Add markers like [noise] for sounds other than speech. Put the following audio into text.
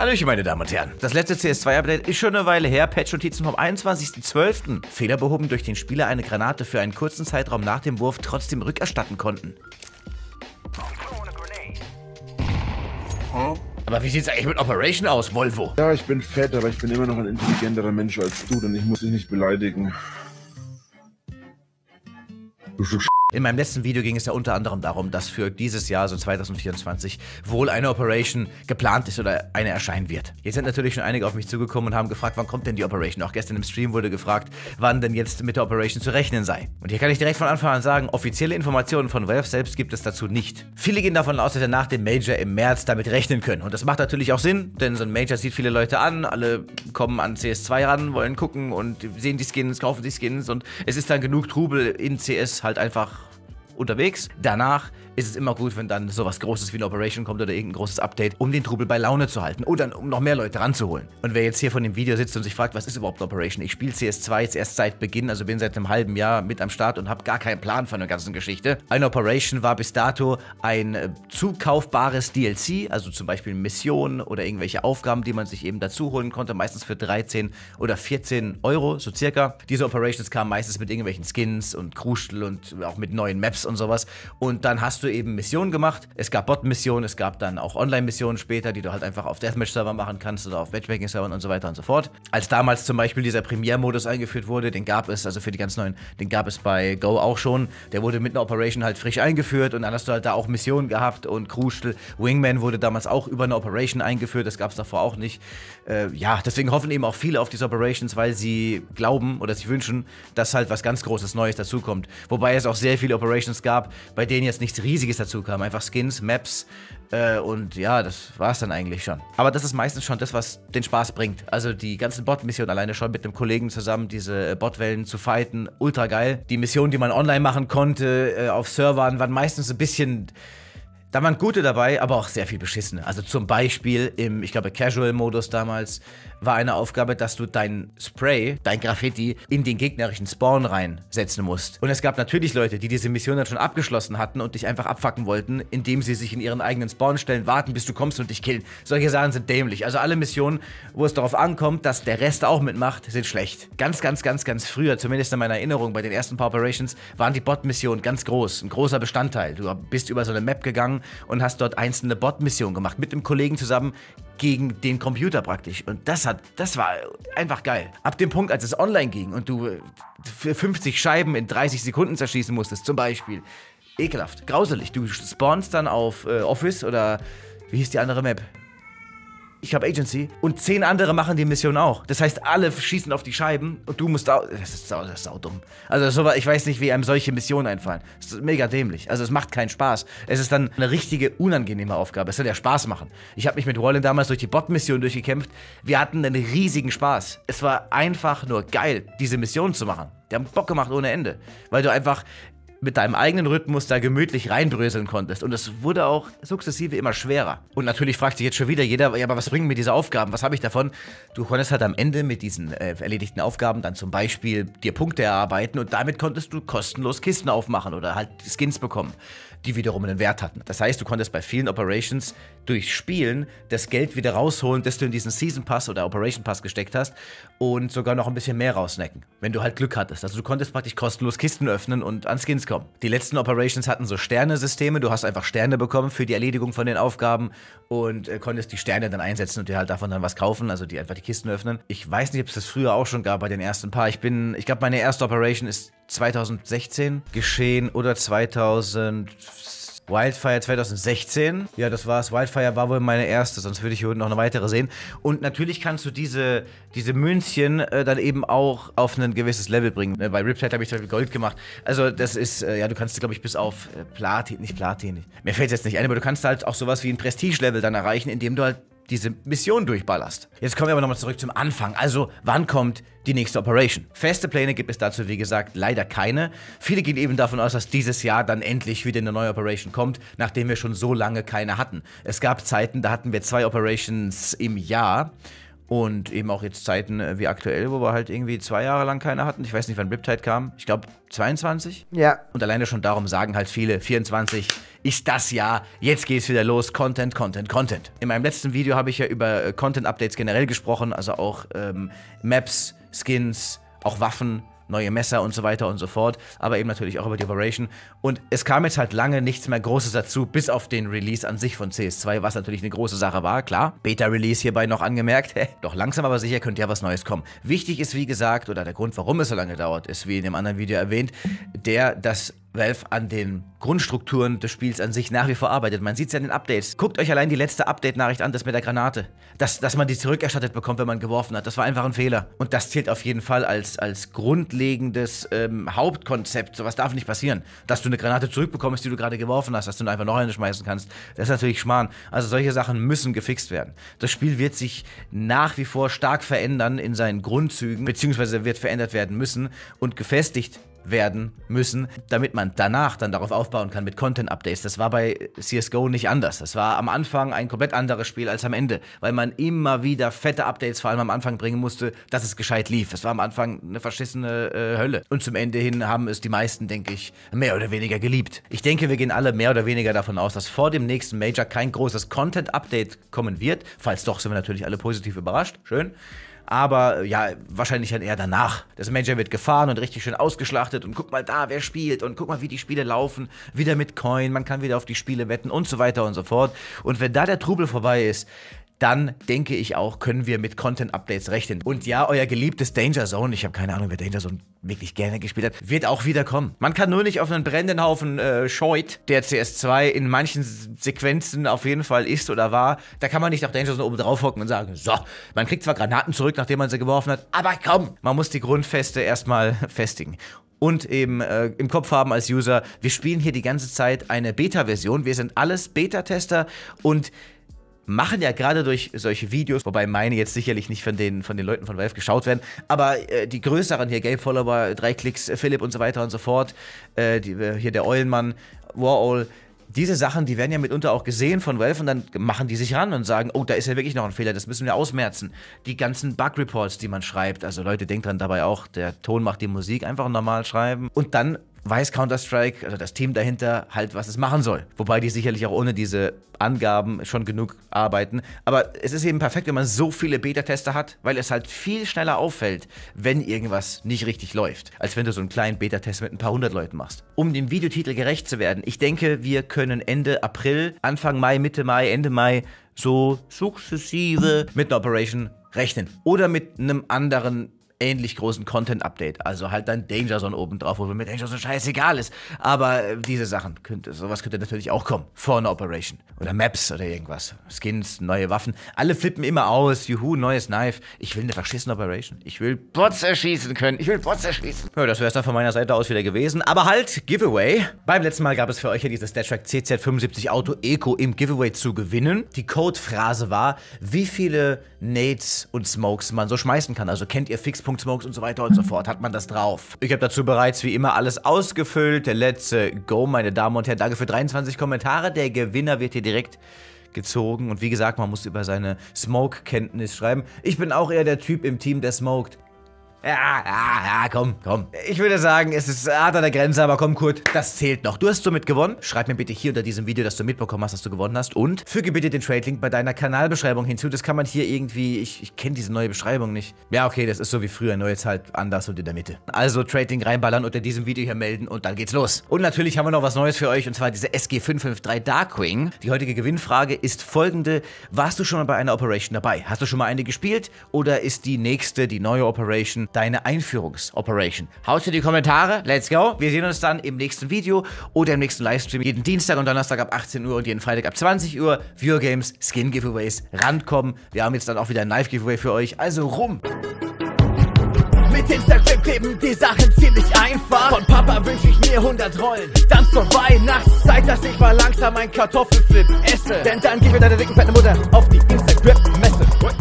Hallöchen, meine Damen und Herren. Das letzte CS2-Update ist schon eine Weile her. Patch-Notizen vom 21.12. Fehler behoben, durch den Spieler eine Granate für einen kurzen Zeitraum nach dem Wurf trotzdem rückerstatten konnten. Aber wie sieht's eigentlich mit Operation aus, Volvo? Ja, ich bin fett, aber ich bin immer noch ein intelligenterer Mensch als du, denn ich muss dich nicht beleidigen. Du Stück in meinem letzten Video ging es ja unter anderem darum, dass für dieses Jahr, so 2024, wohl eine Operation geplant ist oder eine erscheinen wird. Jetzt sind natürlich schon einige auf mich zugekommen und haben gefragt, wann kommt denn die Operation? Auch gestern im Stream wurde gefragt, wann denn jetzt mit der Operation zu rechnen sei. Und hier kann ich direkt von Anfang an sagen, offizielle Informationen von Valve selbst gibt es dazu nicht. Viele gehen davon aus, dass wir nach dem Major im März damit rechnen können. Und das macht natürlich auch Sinn, denn so ein Major sieht viele Leute an, alle kommen an CS2 ran, wollen gucken und sehen die Skins, kaufen die Skins und es ist dann genug Trubel in CS halt einfach unterwegs. Danach ist es immer gut, wenn dann sowas Großes wie eine Operation kommt oder irgendein großes Update, um den Trubel bei Laune zu halten oder um noch mehr Leute ranzuholen. Und wer jetzt hier von dem Video sitzt und sich fragt, was ist überhaupt eine Operation? Ich spiele CS2 jetzt erst seit Beginn, also bin seit einem halben Jahr mit am Start und habe gar keinen Plan von der ganzen Geschichte. Eine Operation war bis dato ein äh, zukaufbares DLC, also zum Beispiel Missionen oder irgendwelche Aufgaben, die man sich eben dazu holen konnte, meistens für 13 oder 14 Euro, so circa. Diese Operations kamen meistens mit irgendwelchen Skins und Kruschel und auch mit neuen Maps und sowas. Und dann hast du eben Missionen gemacht. Es gab Bot-Missionen, es gab dann auch Online-Missionen später, die du halt einfach auf Deathmatch-Servern machen kannst oder auf Matchmaking-Servern und so weiter und so fort. Als damals zum Beispiel dieser Premiere-Modus eingeführt wurde, den gab es, also für die ganz neuen, den gab es bei Go auch schon. Der wurde mit einer Operation halt frisch eingeführt und dann hast du halt da auch Missionen gehabt und Krustel. Wingman wurde damals auch über eine Operation eingeführt, das gab es davor auch nicht. Äh, ja, deswegen hoffen eben auch viele auf diese Operations, weil sie glauben oder sich wünschen, dass halt was ganz Großes Neues dazukommt. Wobei es auch sehr viele Operations Expansions gab, bei denen jetzt nichts Riesiges dazu kam. Einfach Skins, Maps äh, und ja, das war es dann eigentlich schon. Aber das ist meistens schon das, was den Spaß bringt. Also die ganzen Bot-Missionen alleine schon mit einem Kollegen zusammen, diese äh, Botwellen zu fighten, ultra geil. Die Missionen, die man online machen konnte, äh, auf Servern, waren meistens ein bisschen... Da waren gute dabei, aber auch sehr viel beschissene. Also zum Beispiel im, ich glaube, Casual-Modus damals war eine Aufgabe, dass du dein Spray, dein Graffiti in den gegnerischen Spawn reinsetzen musst. Und es gab natürlich Leute, die diese Mission dann schon abgeschlossen hatten und dich einfach abfacken wollten, indem sie sich in ihren eigenen Spawn stellen, warten, bis du kommst und dich killen. Solche Sachen sind dämlich. Also alle Missionen, wo es darauf ankommt, dass der Rest auch mitmacht, sind schlecht. Ganz, ganz, ganz, ganz früher, zumindest in meiner Erinnerung, bei den ersten paar Operations, waren die Bot-Missionen ganz groß, ein großer Bestandteil. Du bist über so eine Map gegangen und hast dort einzelne Bot-Missionen gemacht, mit dem Kollegen zusammen gegen den Computer praktisch. Und das hat, das war einfach geil. Ab dem Punkt, als es online ging und du 50 äh, Scheiben in 30 Sekunden zerschießen musstest, zum Beispiel. Ekelhaft, grauselig. Du spawnst dann auf äh, Office oder wie hieß die andere Map? ich habe Agency und zehn andere machen die Mission auch. Das heißt, alle schießen auf die Scheiben und du musst da. Das ist sau, das ist sau dumm. Also, so, ich weiß nicht, wie einem solche Missionen einfallen. Das ist mega dämlich. Also, es macht keinen Spaß. Es ist dann eine richtige, unangenehme Aufgabe. Es soll ja Spaß machen. Ich habe mich mit Roland damals durch die Bot-Mission durchgekämpft. Wir hatten einen riesigen Spaß. Es war einfach nur geil, diese Mission zu machen. Die haben Bock gemacht ohne Ende. Weil du einfach mit deinem eigenen Rhythmus da gemütlich reinbröseln konntest. Und es wurde auch sukzessive immer schwerer. Und natürlich fragt sich jetzt schon wieder jeder, ja, aber was bringen mir diese Aufgaben? Was habe ich davon? Du konntest halt am Ende mit diesen äh, erledigten Aufgaben dann zum Beispiel dir Punkte erarbeiten und damit konntest du kostenlos Kisten aufmachen oder halt Skins bekommen die wiederum einen Wert hatten. Das heißt, du konntest bei vielen Operations durch Spielen das Geld wieder rausholen, das du in diesen Season Pass oder Operation Pass gesteckt hast und sogar noch ein bisschen mehr rausnecken, wenn du halt Glück hattest. Also du konntest praktisch kostenlos Kisten öffnen und an Skins kommen. Die letzten Operations hatten so sterne du hast einfach Sterne bekommen für die Erledigung von den Aufgaben und äh, konntest die Sterne dann einsetzen und dir halt davon dann was kaufen, also die einfach die Kisten öffnen. Ich weiß nicht, ob es das früher auch schon gab bei den ersten paar. Ich bin, ich glaube, meine erste Operation ist 2016 geschehen oder 2000. Wildfire 2016. Ja, das war's. Wildfire war wohl meine erste, sonst würde ich hier unten noch eine weitere sehen. Und natürlich kannst du diese, diese Münzchen äh, dann eben auch auf ein gewisses Level bringen. Ne, bei Riptide habe ich zum Beispiel Gold gemacht. Also das ist, äh, ja, du kannst, glaube ich, bis auf äh, Platin, nicht Platin, nicht. mir fällt es jetzt nicht ein, aber du kannst halt auch sowas wie ein Prestige-Level dann erreichen, indem du halt diese Mission durchballerst. Jetzt kommen wir aber nochmal zurück zum Anfang. Also, wann kommt die nächste Operation? Feste Pläne gibt es dazu, wie gesagt, leider keine. Viele gehen eben davon aus, dass dieses Jahr dann endlich wieder eine neue Operation kommt, nachdem wir schon so lange keine hatten. Es gab Zeiten, da hatten wir zwei Operations im Jahr. Und eben auch jetzt Zeiten äh, wie aktuell, wo wir halt irgendwie zwei Jahre lang keine hatten. Ich weiß nicht, wann Riptide kam. Ich glaube 22. Ja. Und alleine schon darum sagen halt viele, 24 ist das Jahr, jetzt geht's wieder los. Content, Content, Content. In meinem letzten Video habe ich ja über äh, Content-Updates generell gesprochen, also auch ähm, Maps, Skins, auch Waffen, neue Messer und so weiter und so fort, aber eben natürlich auch über die Operation. Und es kam jetzt halt lange nichts mehr Großes dazu, bis auf den Release an sich von CS2, was natürlich eine große Sache war, klar. Beta-Release hierbei noch angemerkt. [laughs] Doch langsam aber sicher könnte ja was Neues kommen. Wichtig ist, wie gesagt, oder der Grund, warum es so lange dauert, ist, wie in dem anderen Video erwähnt, der, dass Valve an den Grundstrukturen des Spiels an sich nach wie vor arbeitet. Man sieht es ja in den Updates. Guckt euch allein die letzte Update-Nachricht an, das mit der Granate. Dass, dass man die zurückerstattet bekommt, wenn man geworfen hat. Das war einfach ein Fehler. Und das zählt auf jeden Fall als, als grundlegendes ähm, Hauptkonzept. Sowas darf nicht passieren. Dass du eine Granate zurückbekommst, die du gerade geworfen hast, dass du einfach noch eine schmeißen kannst. Das ist natürlich Schmarrn. Also solche Sachen müssen gefixt werden. Das Spiel wird sich nach wie vor stark verändern in seinen Grundzügen, beziehungsweise wird verändert werden müssen und gefestigt werden müssen, damit man danach dann darauf aufbauen kann mit Content-Updates. Das war bei CSGO nicht anders. Das war am Anfang ein komplett anderes Spiel als am Ende, weil man immer wieder fette Updates vor allem am Anfang bringen musste, dass es gescheit lief. Das war am Anfang eine verschissene äh, Hölle. Und zum Ende hin haben es die meisten, denke ich, mehr oder weniger geliebt. Ich denke, wir gehen alle mehr oder weniger davon aus, dass vor dem nächsten Major kein großes Content-Update kommen wird. Falls doch, sind wir natürlich alle positiv überrascht. Schön aber ja, wahrscheinlich dann eher danach. Das Major wird gefahren und richtig schön ausgeschlachtet und guck mal da, wer spielt und guck mal, wie die Spiele laufen, wieder mit Coin, man kann wieder auf die Spiele wetten und so weiter und so fort. Und wenn da der Trubel vorbei ist, dann denke ich auch, können wir mit Content-Updates rechnen. Und ja, euer geliebtes Danger Zone, ich habe keine Ahnung, wer Danger Zone wirklich gerne gespielt hat, wird auch wieder kommen. Man kann nur nicht auf einen brennenden Haufen äh, scheut, der CS2 in manchen Sequenzen auf jeden Fall ist oder war. Da kann man nicht auf Danger Zone oben drauf hocken und sagen, so, man kriegt zwar Granaten zurück, nachdem man sie geworfen hat, aber komm, man muss die Grundfeste erstmal [laughs] festigen und eben äh, im Kopf haben als User, wir spielen hier die ganze Zeit eine Beta-Version, wir sind alles Beta-Tester und machen ja gerade durch solche Videos, wobei meine jetzt sicherlich nicht von den, von den Leuten von Valve geschaut werden, aber äh, die größeren hier, Game Follower, drei Klicks, äh, Philipp und so weiter und so fort, äh, die, äh, hier der Eulenmann, War diese Sachen, die werden ja mitunter auch gesehen von Valve und dann machen die sich ran und sagen, oh, da ist ja wirklich noch ein Fehler, das müssen wir ausmerzen. Die ganzen Bug-Reports, die man schreibt, also Leute, denkt dran dabei auch, der Ton macht die Musik, einfach normal schreiben. Und dann weiß Counter-Strike, also das Team dahinter, halt, was es machen soll. Wobei die sicherlich auch ohne diese Angaben schon genug arbeiten. Aber es ist eben perfekt, wenn man so viele Beta-Tester hat, weil es halt viel schneller auffällt, wenn irgendwas nicht richtig läuft, als wenn du so einen kleinen Beta-Test mit ein paar hundert Leuten machst. Um dem Videotitel gerecht zu werden, ich denke, wir können Ende April, Anfang Mai, Mitte Mai, Ende Mai so sukzessive mit einer Operation rechnen. Oder mit einem anderen ähnlich großen Content-Update. Also halt dann Danger Zone oben drauf, wo mir Danger Zone scheißegal ist. Aber äh, diese Sachen, könnte, sowas könnte natürlich auch kommen. Vor einer Operation. Oder Maps oder irgendwas. Skins, neue Waffen. Alle flippen immer aus. Juhu, neues Knife. Ich will eine verschissene Operation. Ich will Bots erschießen können. Ich will Bots erschießen. Ja, das wäre es dann von meiner Seite aus wieder gewesen. Aber halt, Giveaway. Beim letzten Mal gab es für euch ja dieses StatTrack CZ75 Auto Eco im Giveaway zu gewinnen. Die Codephrase war, wie viele Nades und Smokes man so schmeißen kann. Also kennt ihr Fixpunkt Smokes und so weiter und so fort. Hat man das drauf. Ich habe dazu bereits wie immer alles ausgefüllt. Let's go, meine Damen und Herren. Danke für 23 Kommentare. Der Gewinner wird hier direkt gezogen. Und wie gesagt, man muss über seine Smoke-Kenntnis schreiben. Ich bin auch eher der Typ im Team, der smoked. Ja, ja, ja, komm, komm. Ich würde sagen, es ist hart an der Grenze, aber komm, Kurt, das zählt noch. Du hast somit gewonnen. Schreib mir bitte hier unter diesem Video, dass du mitbekommen hast, dass du gewonnen hast. Und füge bitte den Trade-Link bei deiner Kanalbeschreibung hinzu. Das kann man hier irgendwie... Ich, ich kenne diese neue Beschreibung nicht. Ja, okay, das ist so wie früher. Neu jetzt halt anders und in der Mitte. Also Trade-Link reinballern, unter diesem Video hier melden und dann geht's los. Und natürlich haben wir noch was Neues für euch und zwar diese SG553 Darkwing. Die heutige Gewinnfrage ist folgende. Warst du schon mal bei einer Operation dabei? Hast du schon mal eine gespielt oder ist die nächste, die neue Operation deine Einführungsoperation. Haust in die Kommentare? Let's go. Wir sehen uns dann im nächsten Video oder im nächsten Livestream. Jeden Dienstag und Donnerstag ab 18 Uhr und jeden Freitag ab 20 Uhr. Viewer Games, Skin Giveaways, rankommen. Wir haben jetzt dann auch wieder ein Live-Giveaway für euch. Also rum! Mit Instagram kleben die Sachen ziemlich einfach. Von Papa wünsche ich mir 100 Rollen. Dann zur Weihnachtszeit, dass ich mal langsam einen Kartoffelflip esse. Denn dann gib mir deine dicken fette Mutter auf die Instagram-Messe.